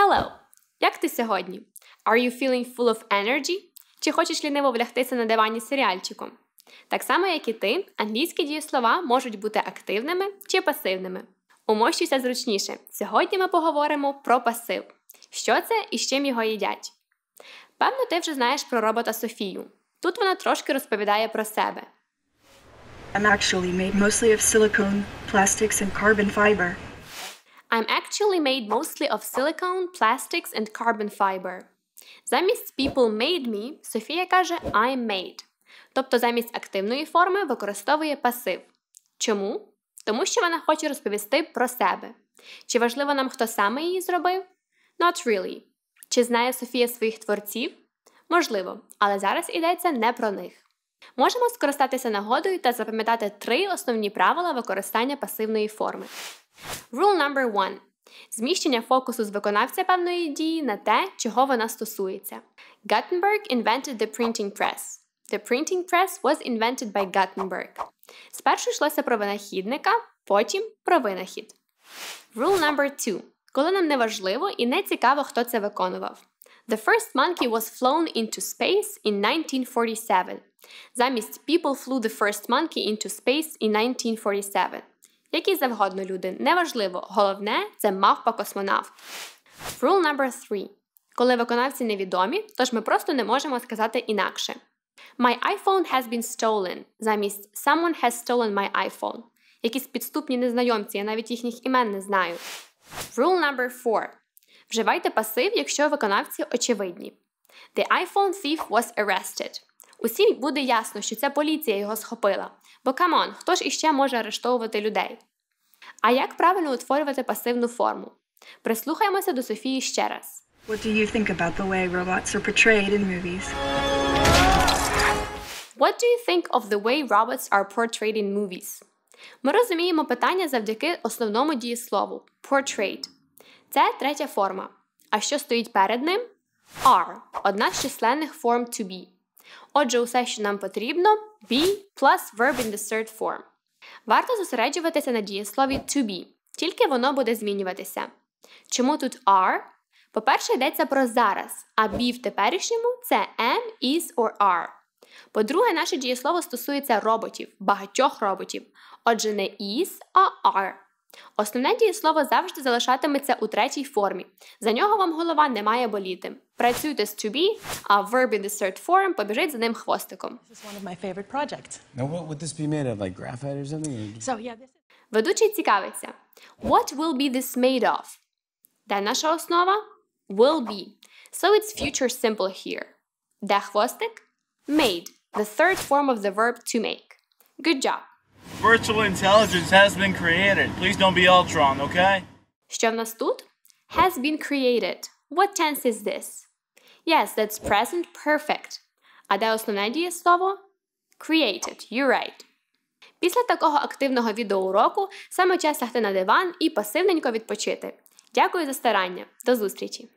Hello! Як ти сьогодні? Are you feeling full of energy? Чи хочеш ліниво влягтися на дивані серіальчиком? Так само, як і ти, англійські дієслова можуть бути активними чи пасивними. Умощуйся зручніше. Сьогодні ми поговоримо про пасив. Що це і з чим його їдять? Певно, ти вже знаєш про робота Софію. Тут вона трошки розповідає про себе. I'm actually made mostly of silicone, plastics and carbon fiber. I'm actually made mostly of silicone, plastics and carbon fiber. Замість people made me Софія каже I'm made. Тобто замість активної форми використовує пасив. Чому? Тому що вона хоче розповісти про себе. Чи важливо нам, хто саме її зробив? Not really. Чи знає Софія своїх творців? Можливо, але зараз йдеться не про них. Можемо скористатися нагодою та запам'ятати три основні правила використання пасивної форми. Rule number one. Зміщення фокусу з виконавця певної дії на те, чого вона стосується. Gutenberg invented the printing press. The printing press was invented by Gutenberg. Спершу йшлося про винахідника, потім про винахід. Rule number two. Коли нам не важливо і не цікаво, хто це виконував. The first monkey was flown into space in 1947. Замість people flew the first monkey into space in 1947. Які завгодно люди, неважливо. Головне це мавпа космонавт. Rule number 3. Коли виконавці невідомі, тож ми просто не можемо сказати інакше. My iPhone has been stolen. Замість Someone has stolen my iPhone. Якісь підступні незнайомці, я навіть їхніх імен не знаю. Rule number 4. Вживайте пасив, якщо виконавці очевидні. The iPhone thief was arrested усім буде ясно, що це поліція його схопила. Бо камон, хто ж іще може арештовувати людей? А як правильно утворювати пасивну форму? Прислухаємося до Софії ще раз. What do you think about the way robots are portrayed in movies? What do you think of the way robots are portrayed in movies? Ми розуміємо питання завдяки основному дієслову portrayed. Це третя форма. А що стоїть перед ним? Are одна з численних форм to be. Отже, усе, що нам потрібно, be plus verb in the third form. Варто зосереджуватися на дієслові to be, тільки воно буде змінюватися. Чому тут are? По-перше, йдеться про зараз, а be в теперішньому це am, is or are. По-друге, наше дієслово стосується роботів, багатьох роботів. Отже, не is, а are. Основне дієслово завжди залишатиметься у третій формі. За нього вам голова не має боліти. Працюйте з to be, а verb in the third form побіжить за ним хвостиком. Ведучий цікавиться. What will be this made of? Де наша основа? Will be. So it's future simple here. Де хвостик? Made. The third form of the verb to make. Good job. Virtual intelligence has been created. Please don't be Ultron, okay? Що в нас тут? Has been created. What tense is this? Yes, that's present perfect. А де основне дієслово? Created. You're right. Після такого активного відеоуроку саме час лягти на диван і пасивненько відпочити. Дякую за старання. До зустрічі!